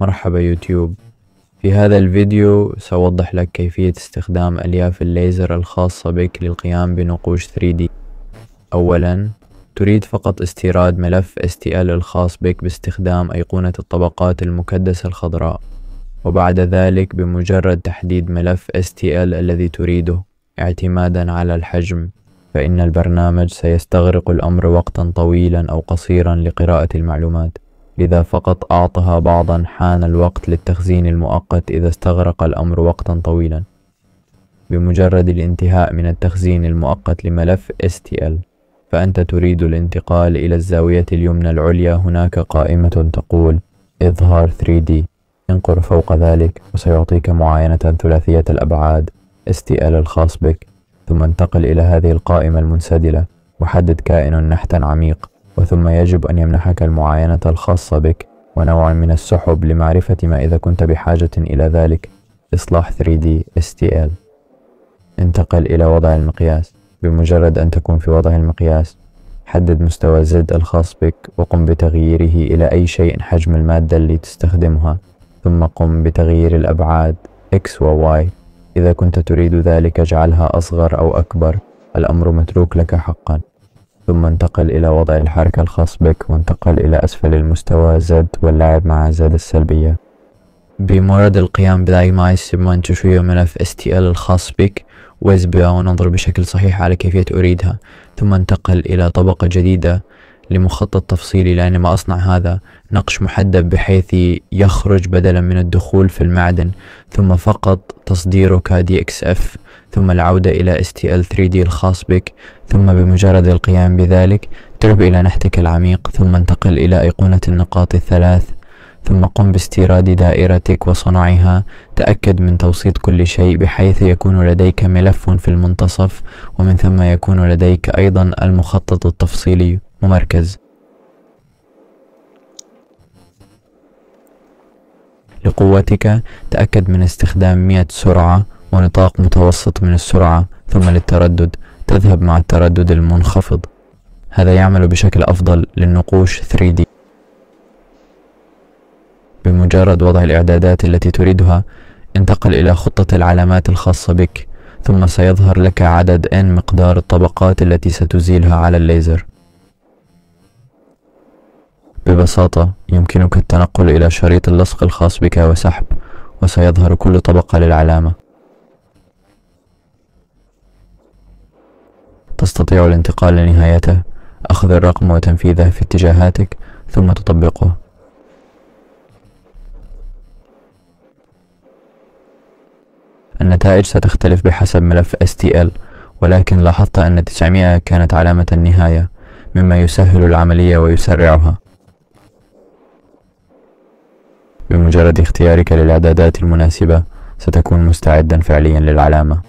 مرحبا يوتيوب في هذا الفيديو سأوضح لك كيفية استخدام ألياف الليزر الخاصة بك للقيام بنقوش 3D أولا تريد فقط استيراد ملف STL الخاص بك باستخدام أيقونة الطبقات المكدسة الخضراء وبعد ذلك بمجرد تحديد ملف STL الذي تريده اعتمادا على الحجم فإن البرنامج سيستغرق الأمر وقتا طويلا أو قصيرا لقراءة المعلومات لذا فقط أعطها بعضا حان الوقت للتخزين المؤقت إذا استغرق الأمر وقتا طويلا بمجرد الانتهاء من التخزين المؤقت لملف STL فأنت تريد الانتقال إلى الزاوية اليمنى العليا هناك قائمة تقول إظهار 3D انقر فوق ذلك وسيعطيك معاينة ثلاثية الأبعاد STL الخاص بك ثم انتقل إلى هذه القائمة المنسدلة وحدد كائن نحتا عميق وثم يجب أن يمنحك المعاينة الخاصة بك ونوع من السحب لمعرفة ما إذا كنت بحاجة إلى ذلك إصلاح 3D STL انتقل إلى وضع المقياس بمجرد أن تكون في وضع المقياس حدد مستوى زد الخاص بك وقم بتغييره إلى أي شيء حجم المادة اللي تستخدمها ثم قم بتغيير الأبعاد X و Y إذا كنت تريد ذلك اجعلها أصغر أو أكبر الأمر متروك لك حقاً ثم انتقل إلى وضع الحركة الخاص بك وانتقل إلى أسفل المستوى زد واللعب مع زد السلبية بمجرد القيام بدايمايز ثم أن ملف STL الخاص بك واسبع وننظر بشكل صحيح على كيفية أريدها ثم انتقل إلى طبقة جديدة لمخطط تفصيلي ما أصنع هذا نقش محدب بحيث يخرج بدلا من الدخول في المعدن ثم فقط تصديره كدي اكس اف ثم العودة إلى STL 3D الخاص بك ثم بمجرد القيام بذلك تعب إلى نحتك العميق ثم انتقل إلى أيقونة النقاط الثلاث ثم قم باستيراد دائرتك وصنعها تأكد من توسيط كل شيء بحيث يكون لديك ملف في المنتصف ومن ثم يكون لديك أيضا المخطط التفصيلي ومركز لقوتك تأكد من استخدام 100 سرعة ونطاق متوسط من السرعة ثم للتردد تذهب مع التردد المنخفض هذا يعمل بشكل أفضل للنقوش 3D بمجرد وضع الإعدادات التي تريدها انتقل إلى خطة العلامات الخاصة بك ثم سيظهر لك عدد n مقدار الطبقات التي ستزيلها على الليزر ببساطة يمكنك التنقل إلى شريط اللصق الخاص بك وسحب وسيظهر كل طبقة للعلامة تستطيع الانتقال لنهايته أخذ الرقم وتنفيذه في اتجاهاتك ثم تطبقه النتائج ستختلف بحسب ملف STL ولكن لاحظت أن 900 كانت علامة النهاية مما يسهل العملية ويسرعها بمجرد اختيارك للإعدادات المناسبة ستكون مستعدا فعليا للعلامة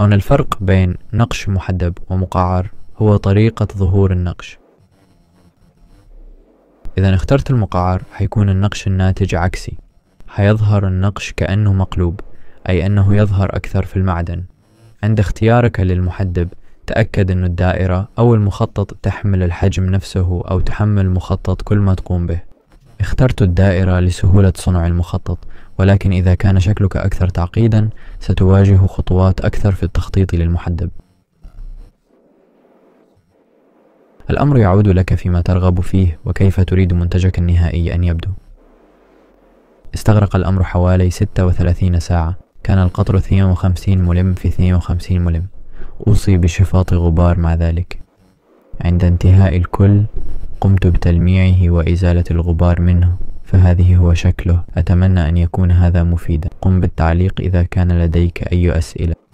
أن الفرق بين نقش محدب ومقعر هو طريقة ظهور النقش إذا اخترت المقعر حيكون النقش الناتج عكسي حيظهر النقش كأنه مقلوب أي أنه يظهر أكثر في المعدن عند اختيارك للمحدب تأكد أن الدائرة أو المخطط تحمل الحجم نفسه أو تحمل مخطط كل ما تقوم به اخترت الدائرة لسهولة صنع المخطط ولكن إذا كان شكلك أكثر تعقيدا ستواجه خطوات أكثر في التخطيط للمحدب الأمر يعود لك فيما ترغب فيه وكيف تريد منتجك النهائي أن يبدو استغرق الأمر حوالي 36 ساعة كان القطر 52 ملم في 52 ملم أوصي بشفاط غبار مع ذلك عند انتهاء الكل قمت بتلميعه وإزالة الغبار منه فهذه هو شكله أتمنى أن يكون هذا مفيدا قم بالتعليق إذا كان لديك أي أسئلة